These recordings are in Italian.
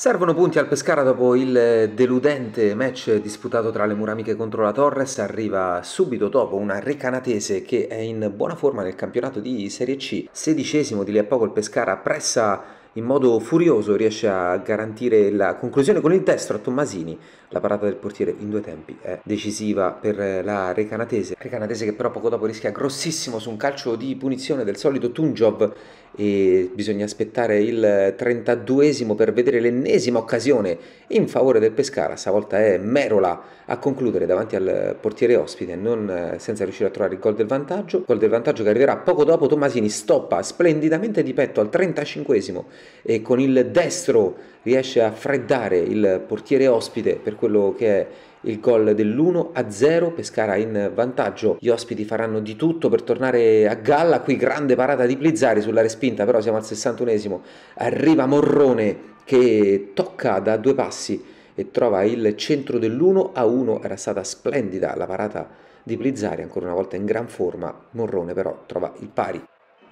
Servono punti al Pescara dopo il deludente match disputato tra le Muramiche contro la Torres, arriva subito dopo una recanatese che è in buona forma nel campionato di Serie C, sedicesimo di lì a poco il Pescara pressa in modo furioso, riesce a garantire la conclusione con il destro a Tommasini, la parata del portiere in due tempi è decisiva per la Recanatese. Recanatese che però poco dopo rischia grossissimo su un calcio di punizione del solito Tunjov e bisogna aspettare il 32esimo per vedere l'ennesima occasione in favore del Pescara, stavolta è Merola a concludere davanti al portiere ospite non, eh, senza riuscire a trovare il gol del vantaggio, gol del vantaggio che arriverà poco dopo Tomasini stoppa splendidamente di petto al 35esimo e con il destro riesce a freddare il portiere ospite per quello che è il gol dell'1 a 0, Pescara in vantaggio, gli ospiti faranno di tutto per tornare a galla, qui grande parata di Blizzari sulla respinta, però siamo al 61esimo, arriva Morrone che tocca da due passi e trova il centro dell'1 a 1, era stata splendida la parata di Blizzari, ancora una volta in gran forma, Morrone però trova il pari.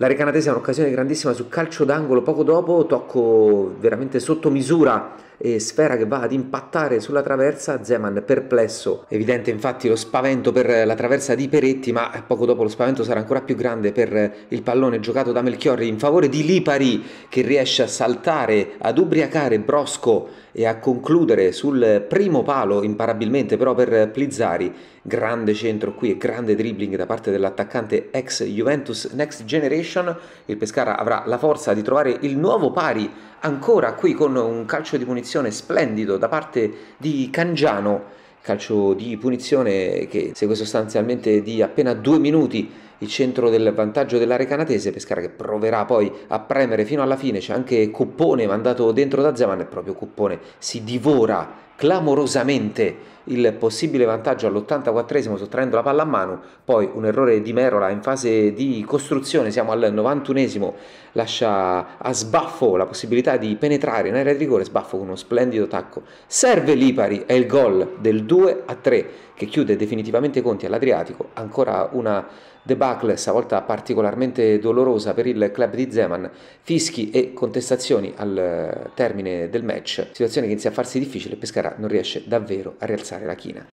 La Recanatese ha un'occasione grandissima sul calcio d'angolo poco dopo, tocco veramente sotto misura e sfera che va ad impattare sulla traversa, Zeman perplesso, evidente infatti lo spavento per la traversa di Peretti, ma poco dopo lo spavento sarà ancora più grande per il pallone giocato da Melchiorri in favore di Lipari che riesce a saltare, ad ubriacare Brosco e a concludere sul primo palo imparabilmente però per Plizzari, grande centro qui e grande dribbling da parte dell'attaccante ex Juventus Next Generation Relegation, il Pescara avrà la forza di trovare il nuovo pari ancora qui con un calcio di punizione splendido da parte di Cangiano, calcio di punizione che segue sostanzialmente di appena due minuti il centro del vantaggio dell'area canatese, Pescara che proverà poi a premere fino alla fine, c'è anche Cuppone mandato dentro da Zeman e proprio Cuppone si divora clamorosamente il possibile vantaggio all'84esimo sottraendo la palla a mano, poi un errore di Merola in fase di costruzione, siamo al 91esimo, lascia a Sbaffo la possibilità di penetrare in area di rigore, Sbaffo con uno splendido tacco, serve Lipari è il gol del 2 a 3 che chiude definitivamente i conti all'Adriatico, ancora una debacle stavolta particolarmente dolorosa per il club di Zeman, fischi e contestazioni al termine del match, situazione che inizia a farsi difficile, Pescara non riesce davvero a rialzare la china.